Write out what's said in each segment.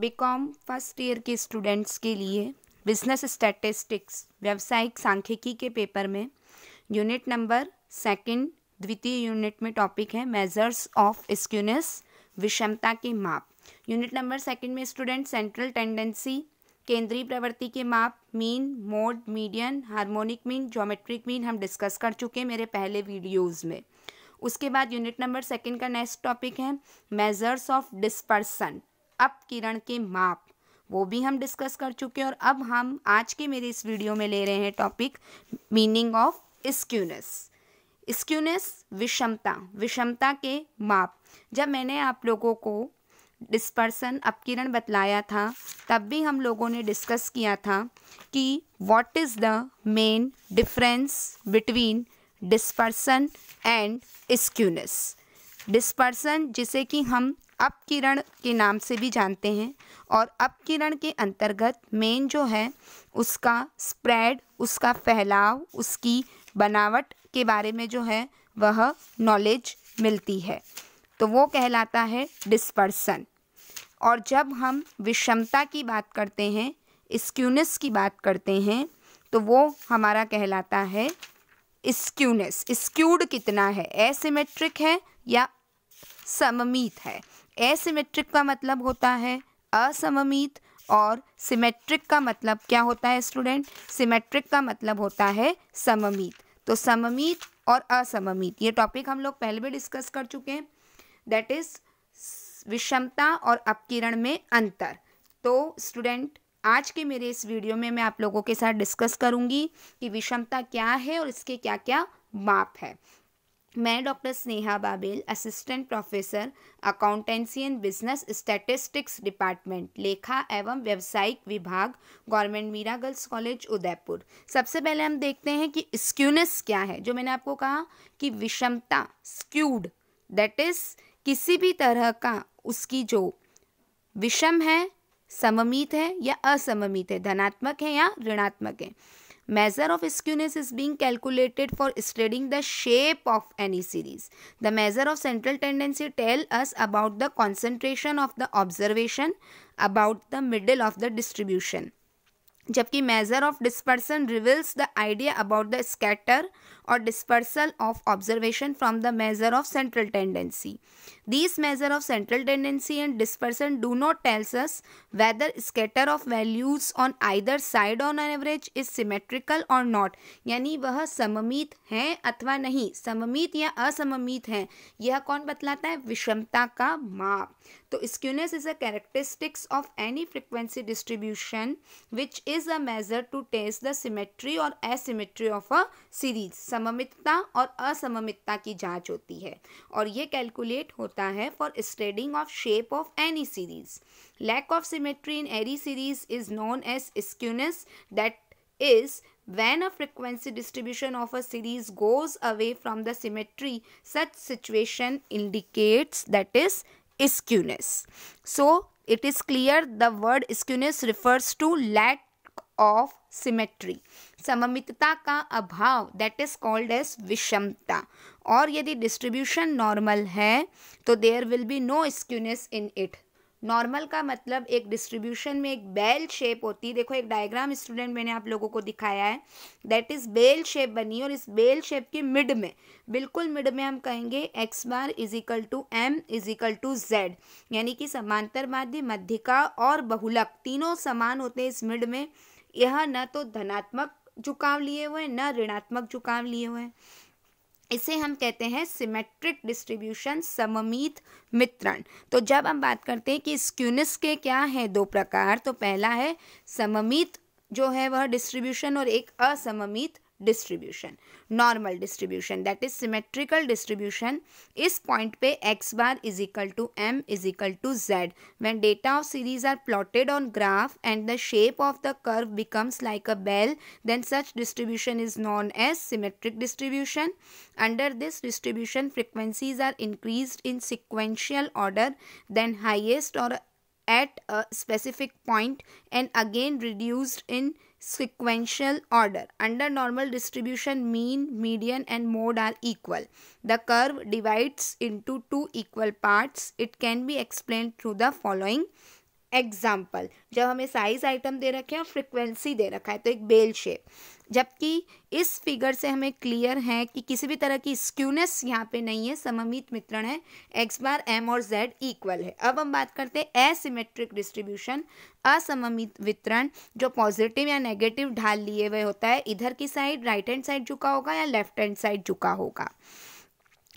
BCom first year के students के लिए बिजनेस स्टैटिस्टिक्स व्यावसायिक सांख्यिकी के पेपर में यूनिट नंबर सेकंड द्वितीय यूनिट में टॉपिक है मेजर्स ऑफ स्क्यूनेस विषमता के माप यूनिट नंबर सेकंड में स्टूडेंट सेंट्रल टेंडेंसी केंद्रीय प्रवृत्ति के माप mean mode median harmonic mean geometric mean हम डिस्कस कर चुके हैं मेरे पहले वीडियोज़ में उसके बाद यूनिट नंबर सेकंड का नेक्स्ट टॉपिक है मेजर्स ऑफ डिस्पर्सन अपकिरण के माप वो भी हम डिस्कस कर चुके हैं और अब हम आज के मेरे इस वीडियो में ले रहे हैं topic meaning of skewness skewness विषमता विषमता के माप जब मैंने आप लोगों को डिस्पर्सन अपकिरण बतलाया था तब भी हम लोगों ने डिस्कस किया था कि what is the main difference between dispersion and skewness dispersion जिसे कि हम अपकिरण के नाम से भी जानते हैं और अपकिरण के अंतर्गत मेन जो है उसका स्प्रेड उसका फैलाव उसकी बनावट के बारे में जो है वह नॉलेज मिलती है तो वो कहलाता है डिस्पर्सन और जब हम विषमता की बात करते हैं स्क्यूनेस की बात करते हैं तो वो हमारा कहलाता है स्क्यूनेस स्क्यूड कितना है एसिमेट्रिक है या सममित है एसिमेट्रिक का मतलब होता है असममित और सिमेट्रिक का मतलब क्या होता है स्टूडेंट सिमेट्रिक का मतलब होता है सममित तो सममित और असममित ये टॉपिक हम लोग पहले भी डिस्कस कर चुके हैं दैट इज विषमता और अपकिरण में अंतर तो स्टूडेंट आज के मेरे इस वीडियो में मैं आप लोगों के साथ डिस्कस करूंगी कि विषमता क्या है और इसके क्या क्या माप है मैं doctor Sneha Babel assistant professor accountancy and business statistics department लेखा एवं व्यवसायिक विभाग government Meera girls college Udaipur सबसे पहले हम देखते हैं कि स्क्यूनेस क्या है जो मैंने आपको कहा कि विषमता स्क्यूड दैट इज़ किसी भी तरह का उसकी जो विषम है सममित है या असममित है धनात्मक है या ऋणात्मक है Measure of skewness is being calculated for studying the shape of any series. The measure of central tendency tell us about the concentration of the observation about the middle of the distribution. जबकि measure of dispersion reveals the idea about the scatter और dispersal of observation from the measure of central tendency this measure of central tendency and dispersion do not tells us whether scatter of values on either side on an average is symmetrical और not यानी वह सममित हैं अथवा नहीं सममित या असममित हैं यह कौन बतलाता है विषमता का माप तो skewness is a characteristics of any frequency distribution which is a measure to test the symmetry और एसिमेट्री ऑफ अ सीरीज सममितता और असममितता की जांच होती है और ये कैलकुलेट होता है for studying of shape of any series lack of symmetry in any series is known as skewness that is when a frequency distribution of a series goes away from the symmetry such situation indicates that is skewness. So it is clear the word skewness refers to lack of symmetry सममितता का अभाव that is called as विषमता और यदि distribution normal है तो there will be no skewness in it normal का मतलब एक डिस्ट्रीब्यूशन में एक बेल शेप होती है देखो एक डायग्राम स्टूडेंट मैंने आप लोगों को दिखाया है दैट इज़ बेल शेप बनी और इस बेल शेप के मिड में बिल्कुल मिड में हम कहेंगे X bar is equal to M is equal to Z यानी कि समांतर माध्य मध्यिका और बहुलक तीनों समान होते हैं इस मिड में यह न तो धनात्मक झुकाव लिए हुए न ऋणात्मक झुकाव लिए हुए हैं इसे हम कहते हैं सिमेट्रिक डिस्ट्रीब्यूशन सममित मित्रण तो जब हम बात करते हैं कि स्क्यूनिस के क्या हैं दो प्रकार तो पहला है सममित जो है वह डिस्ट्रीब्यूशन और एक असममित distribution normal distribution that is symmetrical distribution is point pe x bar is equal to m is equal to z when data of series are plotted on graph and the shape of the curve becomes like a bell then such distribution is known as symmetric distribution under this distribution frequencies are increased in sequential order then highest or at a specific point and again reduced in sequential order. Under normal distribution, mean, median and mode are equal. The curve divides into two equal parts. It can be explained through the following example जब हमें size item दे रखे हैं और frequency दे रखा है तो एक bell shape जबकि इस फिगर से हमें क्लियर है कि किसी भी तरह की स्क्यूनेस यहाँ पे नहीं है सममित मित्रण है एक्स बार एम और जेड इक्वल है अब हम बात करते हैं एसिमेट्रिक डिस्ट्रीब्यूशन असममित वितरण जो पॉजिटिव या नेगेटिव ढाल लिए हुए होता है इधर की साइड राइट हैंड साइड झुका होगा या लेफ्ट हैंड साइड झुका होगा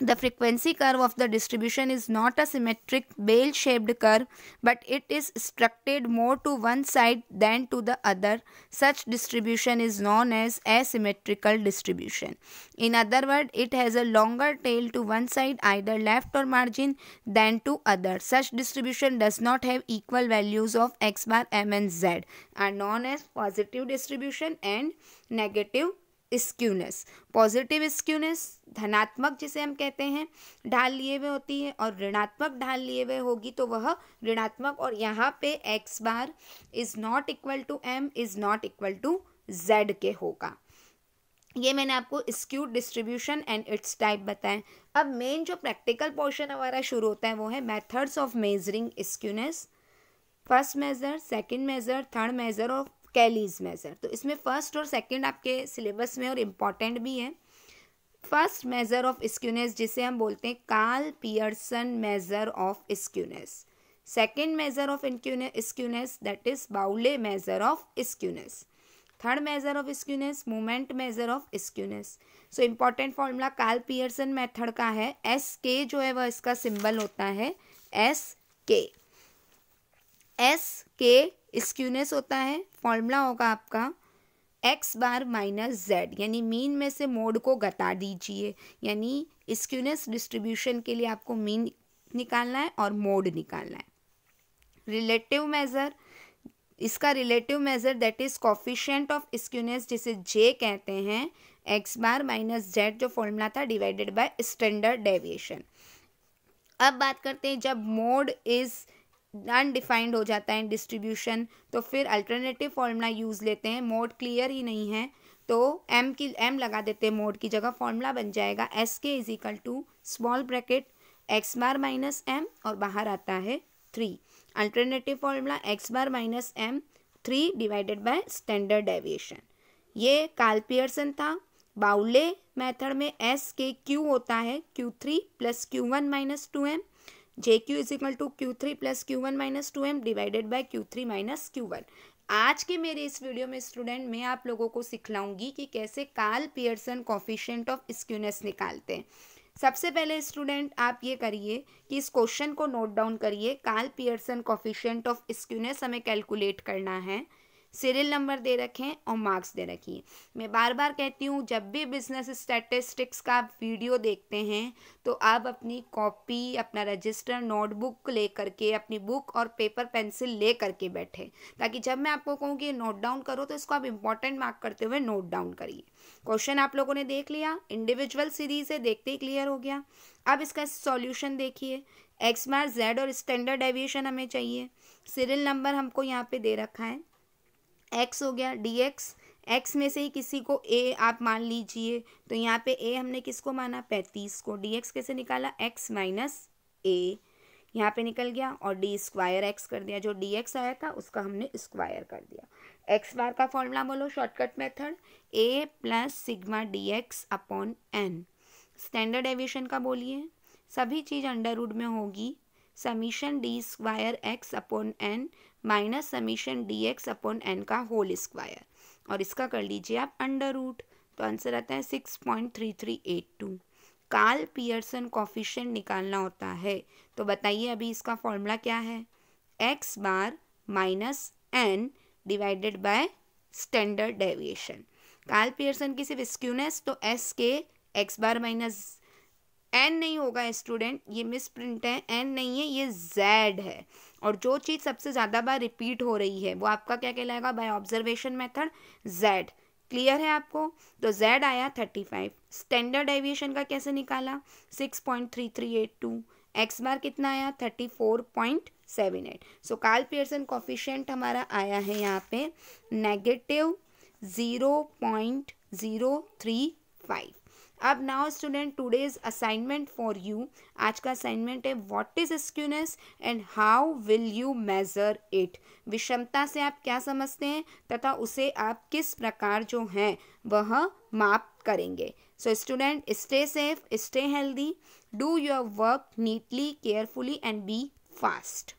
The frequency curve of the distribution is not a symmetric bell-shaped curve but it is structured more to one side than to the other. Such distribution is known as asymmetrical distribution. In other words, it has a longer tail to one side either left or margin than to other. Such distribution does not have equal values of x bar, m and z are known as positive distribution and negative skewness positive skewness धनात्मक जिसे हम कहते हैं ढाल लिए हुए होती है और ऋणात्मक ढाल लिए हुए होगी तो वह ऋणात्मक और यहाँ पे X bar is not equal to M is not equal to Z के होगा ये मैंने आपको skew distribution and its type बताएं अब मेन जो प्रैक्टिकल पोर्शन हमारा शुरू होता है वो है methods of measuring skewness first measure second measure third measure और कैलीज मेज़र तो इसमें फर्स्ट और सेकंड आपके सिलेबस में और इम्पॉर्टेंट भी है फर्स्ट मेज़र ऑफ स्क्यूनेस जिसे हम बोलते हैं Karl Pearson measure of skewness second measure of skewness that is Bowley measure of skewness third measure of skewness moment measure of skewness so important formula Karl Pearson method का है S के जो है वह इसका सिंबल होता है S के एस के स्क्यूनेस होता है फॉर्मूला होगा आपका एक्स बार माइनस जेड यानी मीन में से मोड को घटा दीजिए यानी स्क्यूनेस डिस्ट्रीब्यूशन के लिए आपको मीन निकालना है और मोड निकालना है रिलेटिव मेज़र इसका relative measure that is coefficient of skewness जिसे जे कहते हैं एक्स बार माइनस जेड जो फॉर्मूला था डिवाइडेड बाय स्टैंडर्ड डेविएशन अब बात करते हैं जब मोड इज़ अनडिफाइंड हो जाता है डिस्ट्रीब्यूशन तो फिर अल्टरनेटिव फॉर्मूला यूज़ लेते हैं मोड क्लियर ही नहीं है तो एम की एम लगा देते हैं मोड की जगह फॉर्मूला बन जाएगा S K is equal to small bracket X bar minus M और बाहर आता है three alternative formula X bar minus M three divided by standard deviation ये कार्ल पियर्सन था बाउले मेथड में एस के क्यू होता है Q three plus Q one minus two M J Q is equal to Q three plus Q one minus two M divided by Q three minus Q one आज के मेरे इस video में student मैं आप लोगों को सिखलाऊंगी कि कैसे Karl Pearson coefficient of skewness निकालते हैं सबसे पहले स्टूडेंट आप ये करिए कि इस क्वेश्चन को नोट डाउन करिए Karl Pearson coefficient of skewness हमें कैलकुलेट करना है सीरियल नंबर दे रखे हैं और मार्क्स दे रखी हैं मैं बार बार कहती हूँ जब भी बिजनेस स्टैटिस्टिक्स का आप वीडियो देखते हैं तो आप अपनी कॉपी अपना रजिस्टर नोटबुक ले करके अपनी बुक और पेपर पेंसिल ले करके बैठे ताकि जब मैं आपको कहूँ कि नोट डाउन करो तो इसको आप इम्पॉर्टेंट मार्क करते हुए नोट डाउन करिए क्वेश्चन आप लोगों ने देख लिया इंडिविजुअल सीरीज है देखते ही क्लियर हो गया अब इसका सॉल्यूशन देखिए एक्स मार जेड और स्टैंडर्ड एविएशन हमें चाहिए सीरियल नंबर हमको यहाँ पे दे रखा है एक्स हो गया डी एक्स एक्स में से ही किसी को ए आप मान लीजिए तो यहाँ पे ए हमने किसको माना पैंतीस को डी एक्स कैसे निकाला एक्स माइनस ए यहाँ पे निकल गया और डी स्क्वायर एक्स कर दिया जो डी एक्स आया था उसका हमने स्क्वायर कर दिया एक्स बार का फॉर्मूला बोलो shortcut method A plus sigma D X upon N standard deviation का बोलिए सभी चीज़ अंडर रूड में होगी summation D square X upon N minus summation D X upon N का होल स्क्वायर और इसका कर लीजिए आप अंडर रूट तो आंसर आता है six point three three eight two Karl Pearson coefficient निकालना होता है तो बताइए अभी इसका फॉर्मूला क्या है X bar minus N divided by standard deviation Karl Pearson की सिर्फ स्क्यूनेस तो एस के एक्स बार माइनस एन नहीं होगा स्टूडेंट ये मिस प्रिंट है एन नहीं है ये जेड है और जो चीज़ सबसे ज़्यादा बार रिपीट हो रही है वो आपका क्या कहलाएगा बाय ऑब्जर्वेशन मेथड जेड क्लियर है आपको तो जेड आया थर्टी फाइव स्टैंडर्ड एविएशन का कैसे निकाला six point three three eight two X bar कितना आया thirty four point seven eight so Karl Pearson coefficient हमारा आया है यहाँ पे negative zero point zero three five अब now student today's assignment for you आज का असाइनमेंट है what is skewness and how will you measure it विषमता से आप क्या समझते हैं तथा उसे आप किस प्रकार जो हैं वह माप करेंगे so student stay safe stay healthy do your work neatly carefully and be fast